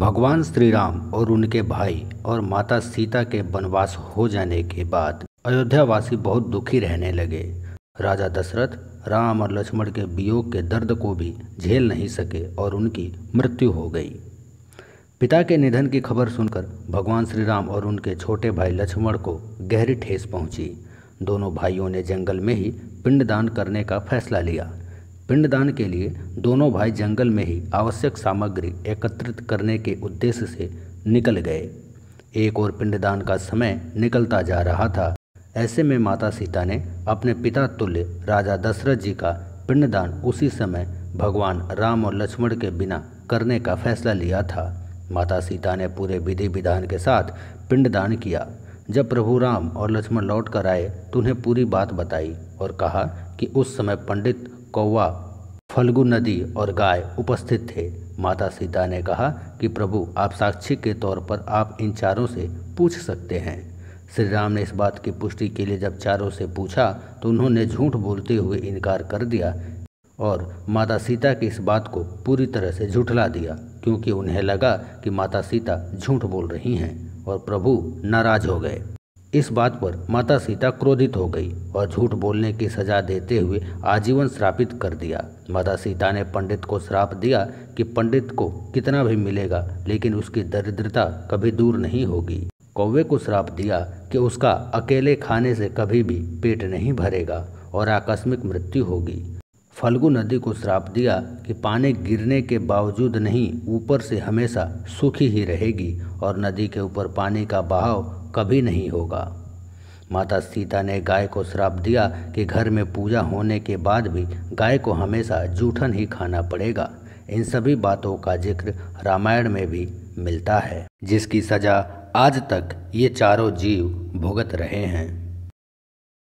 भगवान श्री राम और उनके भाई और माता सीता के वनवास हो जाने के बाद अयोध्यावासी बहुत दुखी रहने लगे राजा दशरथ राम और लक्ष्मण के वियोग के दर्द को भी झेल नहीं सके और उनकी मृत्यु हो गई पिता के निधन की खबर सुनकर भगवान श्री राम और उनके छोटे भाई लक्ष्मण को गहरी ठेस पहुंची दोनों भाइयों ने जंगल में ही पिंडदान करने का फैसला लिया पिंडदान के लिए दोनों भाई जंगल में ही आवश्यक सामग्री एकत्रित करने के उद्देश्य से निकल गए एक और पिंडदान का समय निकलता जा रहा था ऐसे में माता सीता ने अपने पिता तुल्य राजा दशरथ जी का पिंडदान उसी समय भगवान राम और लक्ष्मण के बिना करने का फैसला लिया था माता सीता ने पूरे विधि विधान के साथ पिंडदान किया जब प्रभु राम और लक्ष्मण लौट कर आए तो उन्हें पूरी बात बताई और कहा कि उस समय पंडित कौवा फल्गु नदी और गाय उपस्थित थे माता सीता ने कहा कि प्रभु आप साक्षी के तौर पर आप इन चारों से पूछ सकते हैं श्री राम ने इस बात की पुष्टि के लिए जब चारों से पूछा तो उन्होंने झूठ बोलते हुए इनकार कर दिया और माता सीता की इस बात को पूरी तरह से झूठला दिया क्योंकि उन्हें लगा कि माता सीता झूठ बोल रही हैं और प्रभु नाराज हो गए इस बात पर माता सीता क्रोधित हो गई और झूठ बोलने की सजा देते हुए आजीवन श्रापित कर दिया माता सीता ने पंडित को श्राप दिया कि पंडित को कितना भी मिलेगा लेकिन उसकी दरिद्रता कभी दूर नहीं होगी कौवे को श्राप दिया कि उसका अकेले खाने से कभी भी पेट नहीं भरेगा और आकस्मिक मृत्यु होगी फल्गु नदी को श्राप दिया कि पानी गिरने के बावजूद नहीं ऊपर से हमेशा सूखी ही रहेगी और नदी के ऊपर पानी का बहाव कभी नहीं होगा माता सीता ने गाय को श्राप दिया कि घर में पूजा होने के बाद भी गाय को हमेशा जूठन ही खाना पड़ेगा इन सभी बातों का जिक्र रामायण में भी मिलता है जिसकी सजा आज तक ये चारों जीव भुगत रहे हैं